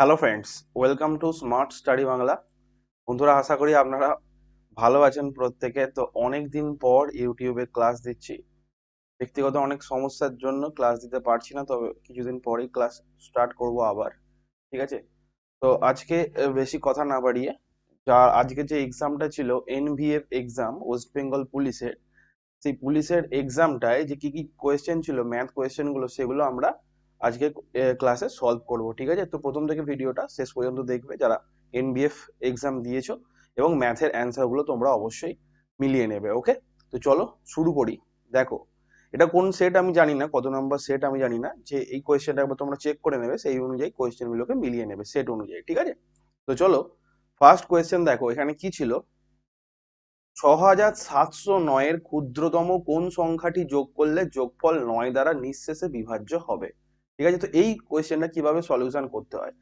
hello friends welcome to smart study Bangla বন্ধুরা আশা করি আপনারা ভালো আছেন প্রত্যেকে তো অনেক দিন পর ইউটিউবে ক্লাস দিচ্ছি ব্যক্তিগত অনেক সমস্যার জন্য ক্লাস দিতে পারছি না তবে কিছুদিন পরেই ক্লাস স্টার্ট করব আবার ঠিক আছে তো আজকে বেশি কথা না বাড়িয়ে যা আজকে যে এক্সামটা ছিল এনভিএফ এক্সাম ওয়েস্ট বেঙ্গল পুলিশের সেই পুলিশের এক্সামটায় যে কি কি কোয়েশ্চেন ছিল ম্যাথ কোয়েশ্চেনগুলো সেগুলো আমরা আজকে ক্লাসে সলভ করব ঠিক আছে তো প্রথম থেকে ভিডিওটা শেষ পর্যন্ত দেখবে যারা এনবিএফ এক্সাম দিয়েছো এবং ম্যাথের অ্যান্সারগুলো তোমরা অবশ্যই মিলিয়ে নেবে ওকে তো চলো শুরু করি দেখো এটা কোন সেট আমি জানি না কত নম্বর সেট আমি জানি না যে এই কোয়েশ্চেনটা একবার তোমরা চেক করে নেবে সেই অনুযায়ী কোয়েশ্চেনগুলোকে মিলিয়ে নেবে সেট অনুযায়ী ঠিক আছে তো চলো ফার্স্ট কোয়েশ্চেন দেখো এখানে কি ছিল ছ হাজার সাতশো নয়ের ক্ষুদ্রতম কোন সংখ্যাটি যোগ করলে যোগফল নয় দ্বারা নিঃশেষে বিভাজ্য হবে ঠিক আছে তো এই কোয়েশ্চেনটা কিভাবে সলিউশন করতে হয়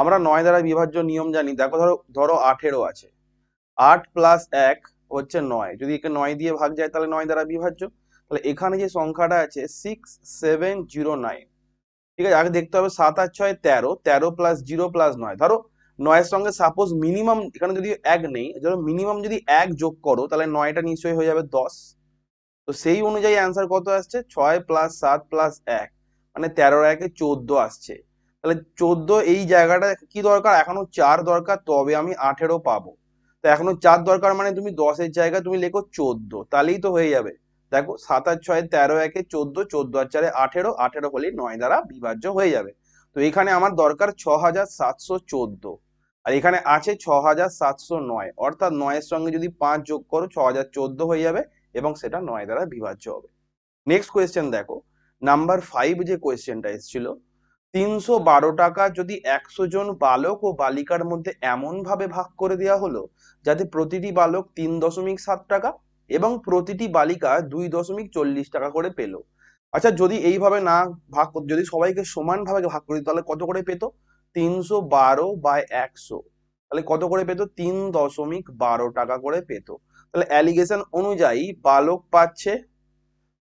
আমরা নয় দ্বারা বিভাজ্য নিয়ম জানি দেখো ধরো ধরো আঠেরো আছে আট প্লাস এক হচ্ছে নয় যদি একে নয় দিয়ে ভাগ যায় তাহলে নয় দ্বারা বিভাজ্য তাহলে এখানে যে সংখ্যাটা আছে সিক্স সেভেন জিরো নাইন ঠিক আছে আগে দেখতে হবে সাত আর ছয় তেরো তেরো প্লাস জিরো প্লাস নয় ধরো নয়ের সঙ্গে সাপোজ মিনিমাম এখানে যদি এক নেই ধরো মিনিমাম যদি এক যোগ করো তাহলে নয়টা নিশ্চয়ই হয়ে যাবে দশ তো সেই অনুযায়ী অ্যান্সার কত আসছে ছয় প্লাস সাত প্লাস এক মানে তেরোর একে চোদ্দ আসছে তাহলে চোদ্দ এই জায়গাটা কি দরকার এখনো চার দরকার তবে আমি আঠেরো পাবো তো এখনো চার দরকার মানে তুমি দশের জায়গায় তুমি লেখো চোদ্দ তাহলেই তো হয়ে যাবে দেখো সাত আর ছয় তেরো একে চোদ্দ চোদ্দ আর চারে আঠেরো আঠেরো হলেই নয় দ্বারা বিভাজ্য হয়ে যাবে তো এখানে আমার দরকার ছ হাজার সাতশো চোদ্দ আর এখানে আছে ছ হাজার সাতশো নয় অর্থাৎ নয়ের সঙ্গে যদি পাঁচ যোগ করো ছ হাজার চোদ্দ হয়ে যাবে এবং সেটা নয় দ্বারা বিভাজ্য হবে নেক্সট কোয়েশ্চেন দেখো নাম্বার ফাইভ যে কোয়েশ্চেনটা এসেছিল তিনশো বারো টাকা যদি একশো জন বালক ও বালিকার মধ্যে এমনভাবে ভাগ করে দেওয়া হলো যাতে প্রতিটি বালক তিন দশমিক সাত টাকা এবং প্রতিটি বালিকা দুই দশমিক চল্লিশ টাকা করে পেল আচ্ছা যদি এইভাবে না ভাগ যদি সবাইকে সমানভাবে ভাগ করে তাহলে কত করে পেত তিনশো বারো বাই একশো তাহলে কত করে পেত তিন দশমিক বারো টাকা করে পেত তাহলে অ্যালিগেশন অনুযায়ী বালক পাচ্ছে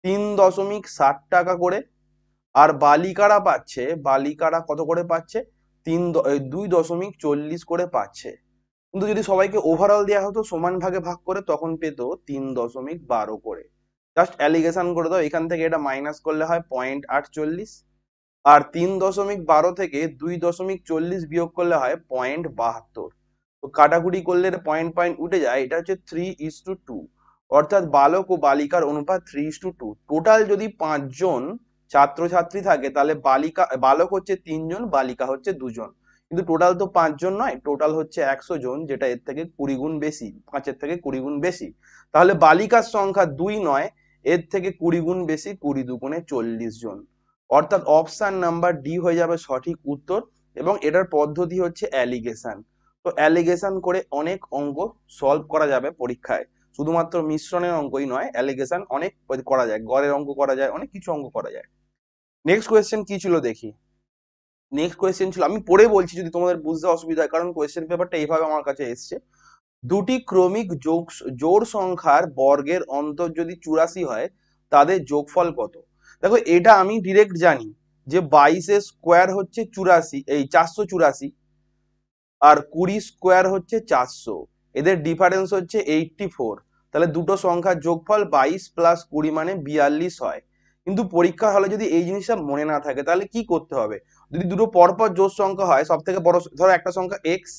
তিন দশমিক ষাট টাকা করে আর বালিকারা পাচ্ছে বালিকারা কত করে পাচ্ছে তিন দুই দশমিক চল্লিশ করে পাচ্ছে কিন্তু যদি সবাইকে ওভারঅল দেওয়া হতো সমান ভাগে ভাগ করে তখন পেত তিন দশমিক বারো করে জাস্ট অ্যালিগেশন করে দাও এখান থেকে এটা মাইনাস করলে হয় পয়েন্ট আট চল্লিশ আর তিন দশমিক বারো থেকে দুই দশমিক চল্লিশ বিয়োগ করলে হয় পয়েন্ট বাহাত্তর তো কাটাকুটি করলে পয়েন্ট পয়েন্ট উঠে যায় এটা হচ্ছে থ্রি ইস টু টু অর্থাৎ বালক ও বালিকার অনুপাত থ্রি টু টু টোটাল যদি পাঁচজন ছাত্রছাত্রী থাকে তাহলে বালিকা বালক হচ্ছে তিনজন বালিকা হচ্ছে দুজন কিন্তু টোটাল তো পাঁচজন নয় টোটাল হচ্ছে একশো জন যেটা এর থেকে কুড়ি গুণ বেশি পাঁচের থেকে কুড়ি গুণ বেশি তাহলে বালিকার সংখ্যা দুই নয় এর থেকে কুড়ি গুণ বেশি কুড়ি দুগুণে চল্লিশ জন অর্থাৎ অপশান নাম্বার ডি হয়ে যাবে সঠিক উত্তর এবং এটার পদ্ধতি হচ্ছে অ্যালিগেশন তো অ্যালিগেশন করে অনেক অঙ্ক সলভ করা যাবে পরীক্ষায় শুধুমাত্র মিশ্রণের অঙ্কই নয় অ্যালিগেশন অনেক করা যায় গড়ের অঙ্ক করা যায় অনেক কিছু অঙ্ক করা যায় নেক্সট কোয়েশ্চেন কি ছিল দেখি নেক্সট কোয়েশ্চেন ছিল আমি পড়ে বলছি যদি তোমাদের বুঝতে অসুবিধা হয় কারণ কোয়েশ্চেন পেপারটা এইভাবে আমার কাছে এসছে দুটি ক্রমিক যোগ জোর সংখ্যার বর্গের অন্তর যদি চুরাশি হয় তাদের যোগফল কত দেখো এটা আমি ডিরেক্ট জানি যে বাইশে স্কোয়ার হচ্ছে চুরাশি এই চারশো চুরাশি আর কুড়ি স্কোয়ার হচ্ছে চারশো এদের ডিফারেন্স হচ্ছে এইটটি ফোর তাহলে দুটো সংখ্যার যোগফল বাইশ প্লাস কুড়ি মানে বিয়াল্লিশ হয় কিন্তু পরীক্ষা হলে যদি এই জিনিসটা মনে না থাকে তাহলে কি করতে হবে যদি দুটো পরপর জোর সংখ্যা হয় সব থেকে বড় ধরো একটা সংখ্যা এক্স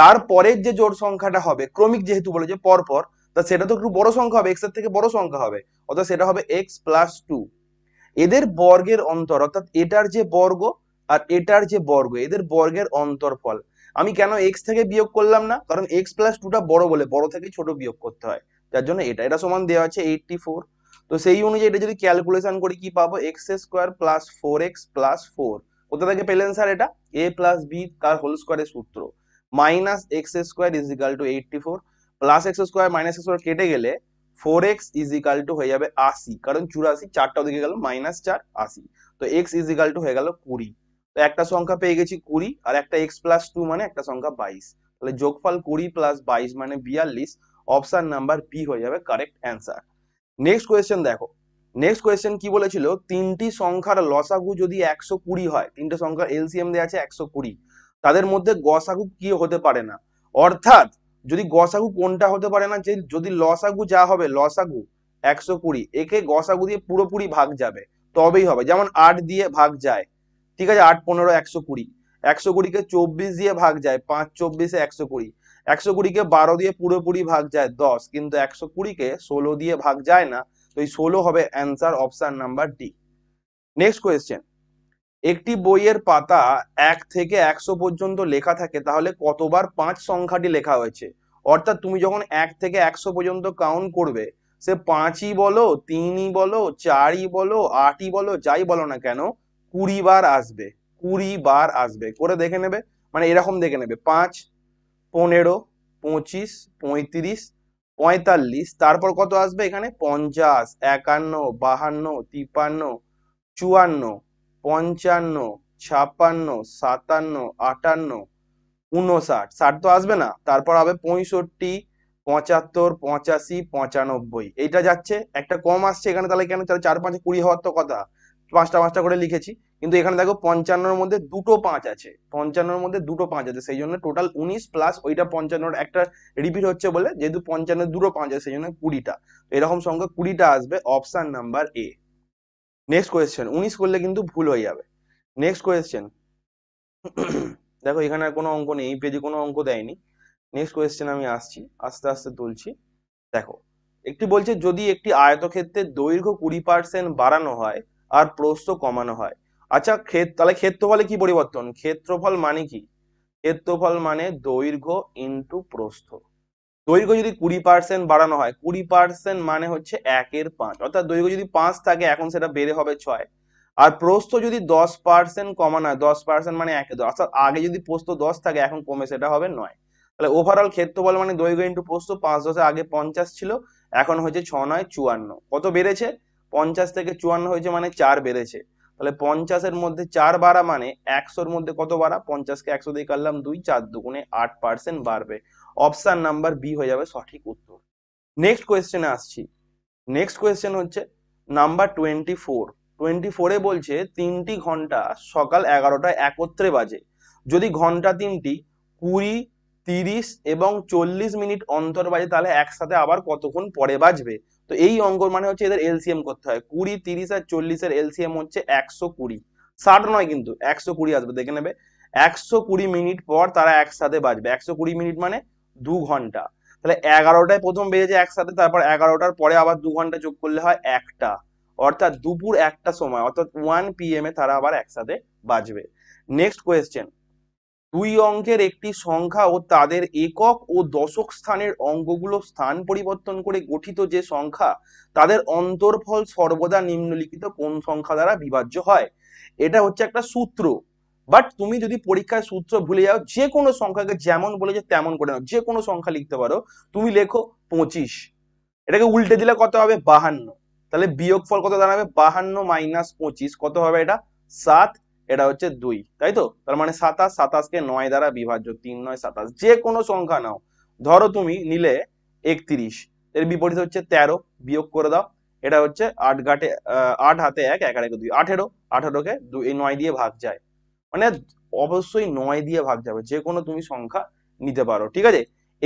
তারপরের যে জোর সংখ্যাটা হবে ক্রমিক যেহেতু বলে যে পরপর তা সেটা তো একটু বড় সংখ্যা হবে এক্স এর থেকে বড় সংখ্যা হবে অর্থাৎ সেটা হবে এক্স প্লাস টু এদের বর্গের অন্তর অর্থাৎ এটার যে বর্গ আর এটার যে বর্গ এদের বর্গের অন্তরফল আমি কেন এক্স থেকে বিয়োগ করলাম না কারণ এক্স প্লাস টুটা বড় বলে বড় থেকে ছোট বিয়োগ করতে হয় যার জন্য এটা এটা সমান দেওয়া আছে এইটটি ফোর তো সেই অনুযায়ী এটা যদি ক্যালকুলেশন করি কি পাবো x square plus four x plus four কোথা থেকে পেলেন স্যার এটা এ প্লাস বি তার হোল স্কোয়ারের সূত্র minus x square is equal to eighty four plus x square minus square কেটে গেলে four x is equal to হয়ে যাবে আশি কারণ চুরাশি চারটা দিকে গেল মাইনাস চার আশি তো এক্স ইজ ইকাল টু হয়ে গেল কুড়ি একটা সংখ্যা পেয়ে গেছি কুড়ি আর একটা এক্স প্লাস টু মানে একটা সংখ্যা বাইশ তাহলে যোগফল কুড়ি প্লাস বাইশ মানে বিয়াল্লিশ অপশন নাম্বার বি হয়ে যাবে কারেক্ট অ্যান্সার নেক্সট কোয়েশ্চেন দেখো নেক্সট কোয়েশ্চেন কি বলেছিল তিনটি সংখ্যার লসাগু যদি একশো কুড়ি হয় তিনটে সংখ্যার এলসিএম দেওয়া আছে একশো কুড়ি তাদের মধ্যে গসাগু কি হতে পারে না অর্থাৎ যদি গসাগু কোনটা হতে পারে না যে যদি লসাগু যা হবে লসাগু একশো কুড়ি একে গসাগু দিয়ে পুরোপুরি ভাগ যাবে তবেই হবে যেমন আট দিয়ে ভাগ যায় ঠিক আছে আট পনেরো একশো কুড়ি একশো কুড়িকে চব্বিশ দিয়ে ভাগ যায় পাঁচ চব্বিশে একশো কুড়ি একশো কুড়িকে বারো দিয়ে পুরোপুরি ভাগ যায় দশ কিন্তু একশো কুড়িকে ষোলো দিয়ে ভাগ যায় না তো এই ষোলো হবে answer option number D next question একটি বইয়ের পাতা এক থেকে একশো পর্যন্ত লেখা থাকে তাহলে কতবার পাঁচ সংখ্যাটি লেখা হয়েছে অর্থাৎ তুমি যখন এক থেকে একশো পর্যন্ত কাউন্ট করবে সে পাঁচই বলো তিনই বলো চারই বলো আটই বলো যাই বলো না কেন কুড়ি বার আসবে কুড়ি বার আসবে করে দেখে নেবে মানে এরকম দেখে নেবে পাঁচ পনেরো পঁচিশ পঁয়ত্রিশ পঁয়তাল্লিশ তারপর কত আসবে এখানে পঞ্চাশ একান্ন বাহান্ন তিপান্ন চুয়ান্ন পঞ্চান্ন ছাপ্পান্ন সাতান্ন আটান্ন উনষাট ষাট তো আসবে না তারপর হবে পঁয়ষট্টি পঁচাত্তর পঁচাশি পঁচানব্বই এইটা যাচ্ছে একটা কম আসছে এখানে তাহলে কেন তাহলে চার পাঁচ কুড়ি হওয়ার তো কথা পাঁচটা পাঁচটা করে লিখেছি কিন্তু এখানে দেখো পঞ্চান্নর মধ্যে দুটো পাঁচ আছে পঞ্চান্নর মধ্যে দুটো পাঁচ আছে সেই জন্য টোটাল উনিশ প্লাস ওইটা পঞ্চান্নর একটা রিপিট হচ্ছে বলে যেহেতু পঞ্চান্ন দুটো পাঁচ আছে সেই জন্য কুড়িটা এরকম সংখ্যা কুড়িটা আসবে option number A next question উনিশ করলে কিন্তু ভুল হয়ে যাবে নেক্সট কোয়েশ্চেন দেখো এখানে কোনো অঙ্ক নেই এই পেজে কোনো অঙ্ক দেয়নি নেক্সট কোয়েশ্চেন আমি আসছি আস্তে আস্তে তুলছি দেখো একটি বলছে যদি একটি আয়তক্ষেত্রের দৈর্ঘ্য কুড়ি পার্সেন্ট বাড়ানো হয় আর প্রস্থ কমানো হয় আচ্ছা ক্ষেত তাহলে ক্ষেত্রফলে কি পরিবর্তন ক্ষেত্রফল মানে কি ক্ষেত্রফল মানে দৈর্ঘ্য ইন্টু প্রস্থ দৈর্ঘ্য যদি কুড়ি পার্সেন্ট বাড়ানো হয় কুড়ি পার্সেন্ট মানে হচ্ছে একের পাঁচ অর্থাৎ দৈর্ঘ্য যদি পাঁচ থাকে এখন সেটা বেড়ে হবে ছয় আর প্রস্থ যদি দশ পার্সেন্ট কমানো হয় দশ পার্সেন্ট মানে একে দশ অর্থাৎ আগে যদি প্রস্থ দশ থাকে এখন কমে সেটা হবে নয় তাহলে ওভারঅল ক্ষেত্রফল মানে দৈর্ঘ্য ইন্টু প্রস্থ পাঁচ দশে আগে পঞ্চাশ ছিল এখন হচ্ছে ছ নয় চুয়ান্ন কত বেড়েছে পঞ্চাশ থেকে চুয়ান্ন হয়েছে মানে চার বেড়েছে তাহলে পঞ্চাশের মধ্যে চার বাড়া মানে একশোর মধ্যে কত বাড়া পঞ্চাশকে একশো দিয়ে কাটলাম দুই চার দুগুণে আট পার্সেন্ট বাড়বে অপশান নাম্বার বি হয়ে যাবে সঠিক উত্তর নেক্সট কোয়েশ্চেনে আসছি নেক্সট কোয়েশ্চেন হচ্ছে নাম্বার টোয়েন্টি ফোর টোয়েন্টি ফোরে বলছে তিনটি ঘন্টা সকাল এগারোটায় একত্রে বাজে যদি ঘন্টা তিনটি কুড়ি তিরিশ এবং চল্লিশ মিনিট অন্তর বাজে তাহলে একসাথে আবার কতক্ষণ পরে বাজবে তো এই অঙ্ক মানে হচ্ছে এদের এলসিএম করতে হয় কুড়ি তিরিশ আর চল্লিশের এলসিএম হচ্ছে একশো কুড়ি ষাট নয় কিন্তু একশো কুড়ি আসবে দেখে নেবে একশো কুড়ি মিনিট পর তারা একসাথে বাজবে একশো কুড়ি মিনিট মানে দু ঘন্টা তাহলে এগারোটায় প্রথম বেজেছে একসাথে তারপর এগারোটার পরে আবার দু ঘন্টা যোগ করলে হয় একটা অর্থাৎ দুপুর একটা সময় অর্থাৎ ওয়ান পি এম এ তারা আবার একসাথে বাজবে নেক্সট কোয়েশ্চেন দুই অঙ্কের একটি সংখ্যা ও তাদের একক ও দশক স্থানের অঙ্কগুলো স্থান পরিবর্তন করে গঠিত যে সংখ্যা তাদের অন্তর্ফল সর্বদা নিম্নলিখিত কোন সংখ্যা দ্বারা বিভাজ্য হয় এটা হচ্ছে একটা সূত্র বাট তুমি যদি পরীক্ষায় সূত্র ভুলে যাও যে কোনো সংখ্যাকে যেমন বলেছে তেমন করে নাও যে কোনো সংখ্যা লিখতে পারো তুমি লেখো পঁচিশ এটাকে উল্টে দিলে কত হবে বাহান্ন তাহলে বিয়োগফল কত দাঁড়াবে বাহান্ন মাইনাস পঁচিশ কত হবে এটা সাত এটা হচ্ছে দুই তাই তো তার মানে সাতাশ সাতাশকে নয় দ্বারা বিভাজ্য তিন নয় সাতাশ যে কোনো সংখ্যা নাও ধরো তুমি নিলে একত্রিশ এর বিপরীত হচ্ছে তেরো বিয়োগ করে দাও এটা হচ্ছে আট গাটে আট হাতে এক এক দুই আঠেরো আঠেরোকে দুই নয় দিয়ে ভাগ যায় মানে অবশ্যই নয় দিয়ে ভাগ যাবে যে কোনো তুমি সংখ্যা নিতে পারো ঠিক আছে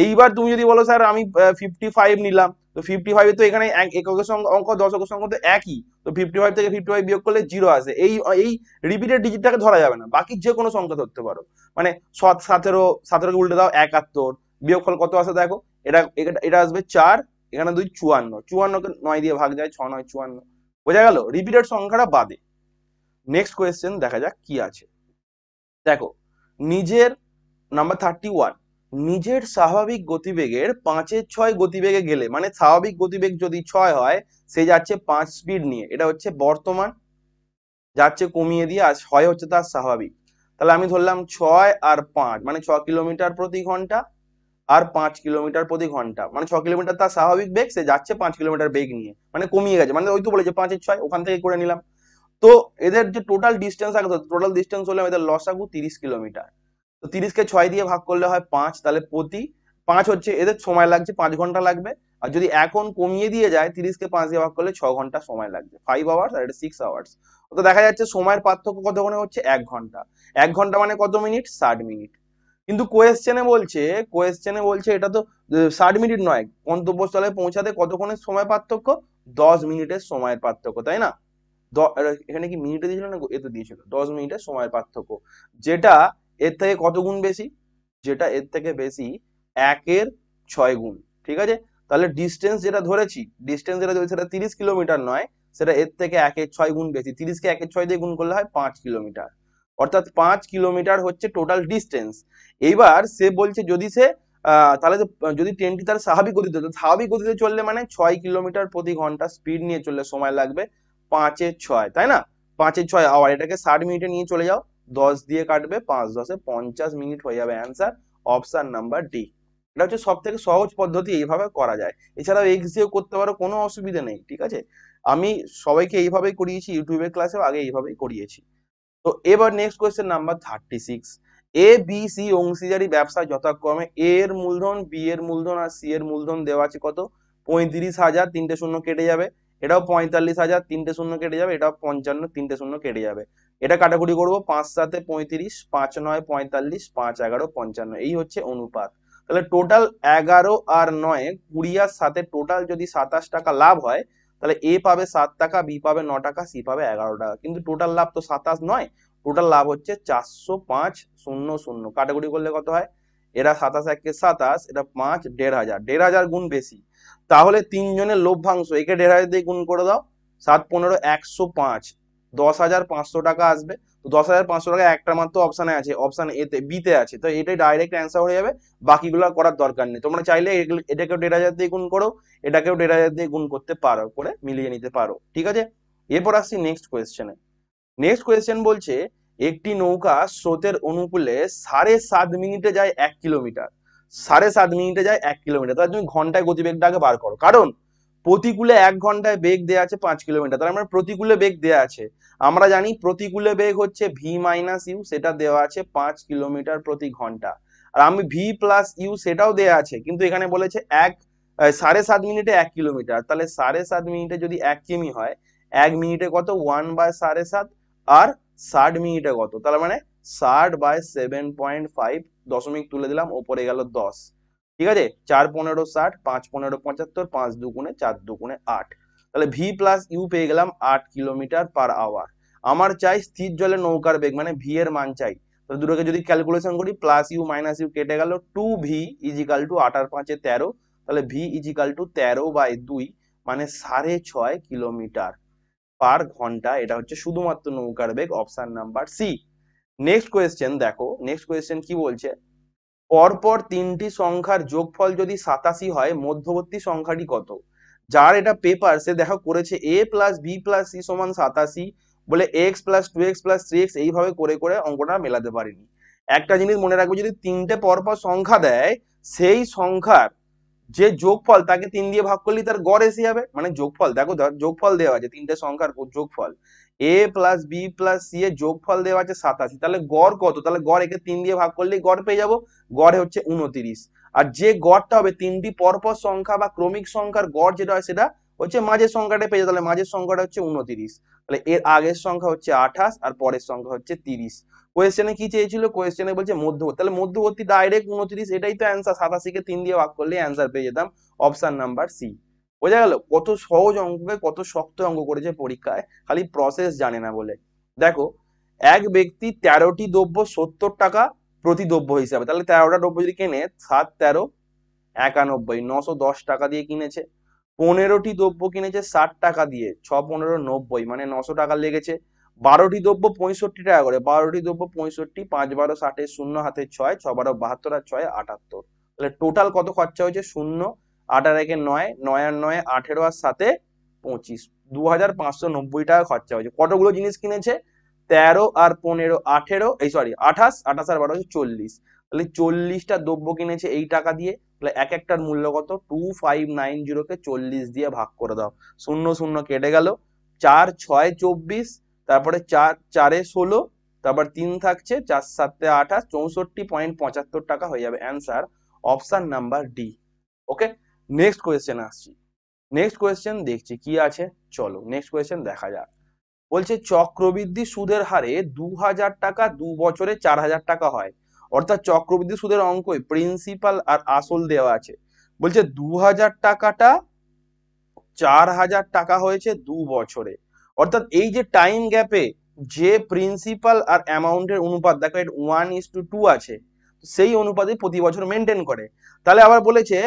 এইবার তুমি যদি বলো স্যার আমি ফিফটি ফাইভ নিলাম তো ফিফটি ফাইভে তো এখানে এককের সঙ্গে অঙ্ক দশকের সঙ্গে তো একই তো ফিফটি ফাইভ থেকে ফিফটি ফাইভ বিয়োগ করলে জিরো আসে এই এই রিপিটেড ডিজিটটাকে ধরা যাবে না বাকি যে কোনো সংখ্যা ধরতে পারো মানে সৎ সতেরো সতেরোকে উল্টে দাও একাত্তর বিয়োগফল কত আসে দেখো এটা এটা আসবে চার এখানে দুই চুয়ান্ন চুয়ান্নকে নয় দিয়ে ভাগ যায় ছ নয় চুয়ান্ন বোঝা গেল রিপিটেড সংখ্যাটা বাদে নেক্সট কোয়েশ্চেন দেখা যাক কি আছে দেখো নিজের নাম্বার থার্টি ওয়ান নিজের স্বাভাবিক গতিবেগের পাঁচের ছয় গতিবেগে গেলে মানে স্বাভাবিক গতিবেগ যদি ছয় হয় সে যাচ্ছে পাঁচ স্পিড নিয়ে এটা হচ্ছে বর্তমান যাচ্ছে কমিয়ে দিয়ে আর ছয় হচ্ছে তার স্বাভাবিক তাহলে আমি ধরলাম ছয় আর পাঁচ মানে ছ কিলোমিটার প্রতি ঘন্টা আর পাঁচ কিলোমিটার প্রতি ঘন্টা মানে ছ কিলোমিটার তার স্বাভাবিক বেগ সে যাচ্ছে পাঁচ কিলোমিটার বেগ নিয়ে মানে কমিয়ে গেছে মানে ওই তো বলেছে পাঁচের ছয় ওখান থেকে করে নিলাম তো এদের যে টোটাল ডিস্টেন্স আগে টোটাল ডিস্টেন্স হলাম এদের লসাগু তিরিশ কিলোমিটার তো তিরিশকে ছয় দিয়ে ভাগ করলে হয় পাঁচ তাহলে প্রতি পাঁচ হচ্ছে এদের সময় লাগছে পাঁচ ঘন্টা লাগবে আর যদি এখন কমিয়ে দিয়ে যায় তিরিশকে পাঁচ দিয়ে ভাগ করলে ছ ঘন্টা সময় লাগছে ফাইভ আওয়ার্স আর এটা সিক্স আওয়ার্স তো দেখা যাচ্ছে সময়ের পার্থক্য কতক্ষণে হচ্ছে এক ঘন্টা এক ঘন্টা মানে কত মিনিট ষাট মিনিট কিন্তু কোয়েশ্চেনে বলছে কোয়েশ্চেনে বলছে এটা তো ষাট মিনিট নয় গন্তব্যস্থলে পৌঁছাতে কতক্ষণের সময় পার্থক্য দশ মিনিটের সময়ের পার্থক্য তাই না এখানে কি মিনিটে দিয়েছিল না এতে দিয়েছিল দশ মিনিটের সময়ের পার্থক্য যেটা এর থেকে কত গুণ বেশি যেটা এর থেকে বেশি একের ছয় গুণ ঠিক আছে তাহলে ডিস্টেন্স যেটা ধরেছি ডিস্টেন্স যেটা ধরেছি সেটা তিরিশ কিলোমিটার নয় সেটা এর থেকে একের ছয় গুণ বেশি তিরিশকে একের ছয় দিয়ে গুণ করলে হয় পাঁচ কিলোমিটার অর্থাৎ পাঁচ কিলোমিটার হচ্ছে টোটাল ডিস্টেন্স এইবার সে বলছে যদি সে তাহলে যদি ট্রেনটি তার স্বাভাবিক গতিতে স্বাভাবিক গতিতে চললে মানে ছয় কিলোমিটার প্রতি ঘন্টা স্পিড নিয়ে চললে সময় লাগবে পাঁচে ছয় তাই না পাঁচে ছয় আওয়ার এটাকে ষাট মিনিটে নিয়ে চলে যাও দশ দিয়ে কাটবে পাঁচ দশে পঞ্চাশ মিনিট হয়ে যাবে অ্যান্সার অপশান নাম্বার ডি এটা হচ্ছে সব থেকে সহজ পদ্ধতি এইভাবে করা যায় এছাড়াও এক্স দিয়েও করতে পারো কোনো অসুবিধা নেই ঠিক আছে আমি সবাইকে এইভাবেই করিয়েছি ইউটিউবের ক্লাসেও আগে এইভাবেই করিয়েছি তো এবার next question number thirty six A B C অংশীদারি ব্যবসা যথাক্রমে এ এর মূলধন বি এর মূলধন আর সি এর মূলধন দেওয়া আছে কত পঁয়ত্রিশ হাজার তিনটে শূন্য কেটে যাবে এটাও পঁয়তাল্লিশ হাজার তিনটে শূন্য কেটে যাবে এটাও পঞ্চান্ন তিনটে শূন্য কেটে যাবে এটা কাটাকুটি করব পাঁচ সাতে পঁয়ত্রিশ পাঁচ নয় পঁয়তাল্লিশ পাঁচ এগারো পঞ্চান্ন এই হচ্ছে অনুপাত তাহলে টোটাল এগারো আর নয় কুড়ি আর সাথে টোটাল যদি সাতাশ টাকা লাভ হয় তাহলে এ পাবে সাত টাকা বি পাবে ন টাকা সি পাবে এগারো টাকা কিন্তু টোটাল লাভ তো সাতাশ নয় টোটাল লাভ হচ্ছে চারশো পাঁচ শূন্য শূন্য কাটাকুটি করলে কত হয় এরা সাতাশ একে সাতাশ এটা পাঁচ দেড় হাজার দেড় হাজার গুণ বেশি তাহলে তিনজনের লভ্যাংশ একে দেড় দিয়ে গুণ করে দাও সাত পনেরো একশো পাঁচ দশ হাজার পাঁচশো টাকা আসবে তো দশ হাজার পাঁচশো টাকা একটা মাত্র অপশানে আছে অপশান এতে বিতে আছে তো এটাই ডাইরেক্ট অ্যান্সার হয়ে যাবে বাকিগুলো করার দরকার নেই তোমরা চাইলে এটাকেও দেড় হাজার দিয়ে গুণ করো এটাকেও দেড় হাজার দিয়ে গুণ করতে পারো করে মিলিয়ে নিতে পারো ঠিক আছে এরপর আসছি নেক্সট কোয়েশ্চেনে নেক্সট কোয়েশ্চেন বলছে একটি নৌকা স্রোতের অনুকূলে সাড়ে সাত মিনিটে যায় এক কিলোমিটার সাড়ে সাত মিনিটে যায় এক কিলোমিটার তাহলে তুমি ঘন্টায় গতিবেগটাকে বার করো কারণ প্রতিকূলে এক ঘন্টায় বেগ দেওয়া আছে পাঁচ কিলোমিটার তাহলে আমার মানে প্রতিকূলে বেগ দেওয়া আছে আমরা জানি প্রতিকূলে বেগ হচ্ছে ভি মাইনাস ইউ সেটা দেওয়া আছে পাঁচ কিলোমিটার প্রতি ঘন্টা আর আমি ভি প্লাস ইউ সেটাও দেওয়া আছে কিন্তু এখানে বলেছে এক সাড়ে সাত মিনিটে এক কিলোমিটার তাহলে সাড়ে সাত মিনিটে যদি এক কিমি হয় এক মিনিটে কত ওয়ান বাই সাড়ে সাত আর ষাট মিনিটে কত তাহলে মানে ষাট বাই সেভেন পয়েন্ট ফাইভ দশমিক তুলে দিলাম ওপরে গেল দশ ঠিক আছে চার পনেরো ষাট পাঁচ পনেরো পঁচাত্তর পাঁচ দুগুণে চার দুগুণে আট তাহলে ভি প্লাস ইউ পেয়ে গেলাম আট কিলোমিটার পার আওয়ার আমার চাই স্থির জলে নৌকার বেগ মানে ভি এর মান চাই দুটোকে যদি ক্যালকুলেশন করি প্লাস ইউ মাইনাস ইউ কেটে গেল টু ভি ইজিকাল টু আট আর পাঁচে তেরো তাহলে ভি ইজিকাল টু তেরো বাই দুই মানে সাড়ে ছয় কিলোমিটার পার ঘন্টা এটা হচ্ছে শুধুমাত্র নৌকার বেগ option number C next question দেখো নেক্সট কোয়েশ্চেন কি বলছে পরপর তিনটি সংখ্যার যোগফল যদি সাতাশি হয় মধ্যবর্তী সংখ্যাটি কত যার এটা পেপার সে দেখা করেছে A plus B plus C সমান সাতাশি বলে X plus two X plus three X এইভাবে করে করে অঙ্কটা মেলাতে পারিনি একটা জিনিস মনে রাখবে যদি তিনটে পরপর সংখ্যা দেয় সেই সংখ্যার যে যোগফল তাকে তিন দিয়ে ভাগ করলেই তার গড় এসে যাবে মানে যোগফল দেখো যোগফল দেওয়া আছে তিনটে সংখ্যার যোগফল A plus B plus C এর যোগফল দেওয়া আছে সাতাশি তাহলে গড় কত তাহলে গড় একে তিন দিয়ে ভাগ করলেই গড় পেয়ে যাবো গড়ে হচ্ছে উনতিরিশ আর যে গড়টা হবে তিনটি পরপর সংখ্যা বা ক্রমিক সংখ্যার গড় যেটা হয় সেটা হচ্ছে মাঝের সংখ্যাটা পেয়ে যাবে তাহলে মাঝের সংখ্যাটা হচ্ছে উনতিরিশ তাহলে এর আগের সংখ্যা হচ্ছে আঠাশ আর পরের সংখ্যা হচ্ছে তিরিশ কোয়েশ্চেনে কি চেয়েছিল কোয়েশ্চেনে বলছে মধ্যবর্তী তাহলে মধ্যবর্তী ডাইরেক্ট উনত্রিশ এটাই তো অ্যান্সার সাতাশিকে তিন দিয়ে ভাগ করলে অ্যান্সার পেয়ে যেতাম অপশান নাম্বার সি বোঝা গেল কত সহজ অঙ্ককে কত শক্ত অঙ্ক করেছে পরীক্ষায় খালি প্রসেস জানে না বলে দেখো এক ব্যক্তি তেরোটি দ্রব্য সত্তর টাকা প্রতি দ্রব্য হিসাবে তাহলে তেরোটা দ্রব্য যদি কেনে সাত তেরো একানব্বই নশো দশ টাকা দিয়ে কিনেছে পনেরোটি দ্রব্য কিনেছে ষাট টাকা দিয়ে ছ পনেরো নব্বই মানে নশো টাকা লেগেছে বারোটি দ্রব্য পঁয়ষট্টি টাকা করে বারোটি দ্রব্য পঁয়ষট্টি পাঁচ বারো ষাটের শূন্য হাতে ছয় ছ বারো বাহাত্তর আর ছয় আটাত্তর তাহলে টোটাল কত খরচা হয়েছে শূন্য আঠার একে নয় নয় আর নয় আঠেরো আর সাথে পঁচিশ দু হাজার পাঁচশো নব্বই টাকা খরচা হয়েছে কতগুলো জিনিস কিনেছে তেরো আর পনেরো আঠেরো এই সরি আঠাশ আঠাশ আর বারো হচ্ছে চল্লিশ তাহলে চল্লিশটা দ্রব্য কিনেছে এই টাকা দিয়ে তাহলে এক একটার মূল্য কত টু ফাইভ নাইন জিরোকে চল্লিশ দিয়ে ভাগ করে দাও শূন্য শূন্য কেটে গেল চার ছয় চব্বিশ তারপরে চার চারে ষোলো তারপর তিন থাকছে চার সাতে আঠাশ চৌষট্টি পয়েন্ট পঁচাত্তর টাকা হয়ে যাবে answer option number D okay next question আসছি নেক্সট কোয়েশ্চেন দেখছি কি আছে চলো নেক্সট কোয়েশ্চেন দেখা যাক বলছে চক্রবৃদ্ধি সুদের হারে দু হাজার টাকা দু বছরে চার হাজার টাকা হয় অর্থাৎ চক্রবৃদ্ধি সুদের অঙ্কই প্রিন্সিপাল আর আসল দেওয়া আছে বলছে দু হাজার টাকাটা চার হাজার টাকা হয়েছে দু বছরে অর্থাৎ এই যে টাইম গ্যাপে যে প্রিন্সিপাল আর অ্যামাউন্টের অনুপাত দেখো এটা ওয়ান ইস টু টু আছে সেই অনুপাতে প্রতি বছর মেনটেন করে তাহলে আবার বলেছে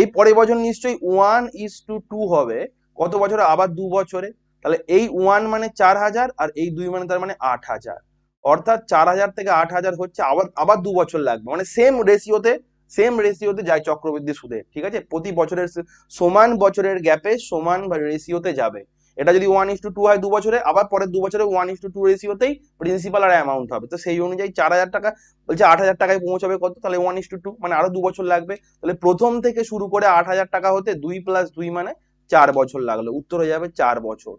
এই পরের বছর নিশ্চয়ই ওয়ান ইস টু টু হবে কত বছরে আবার দু বছরে তাহলে এই ওয়ান মানে চার হাজার আর এই দুই মানে তার মানে আট হাজার অর্থাৎ চার হাজার থেকে আট হাজার হচ্ছে আবার আবার দু বছর লাগবে মানে সেম রেশিওতে সেম রেশিওতে যায় চক্রবৃদ্ধি সুদে ঠিক আছে প্রতি বছরের সমান বছরের গ্যাপে সমান রেশিওতে যাবে এটা যদি ওয়ান ইস টু টু হয় দু বছরে আবার পরের দু বছরে ওয়ান ইস টু টু রেশিওতেই প্রিন্সিপাল আর অ্যামাউন্ট হবে তো সেই অনুযায়ী চার হাজার টাকা বলছে আট হাজার টাকায় পৌঁছাবে কত তাহলে ওয়ান ইস টু টু মানে আরো দু বছর লাগবে তাহলে প্রথম থেকে শুরু করে আট হাজার টাকা হতে দুই প্লাস দুই মানে চার বছর লাগলো উত্তর হয়ে যাবে চার বছর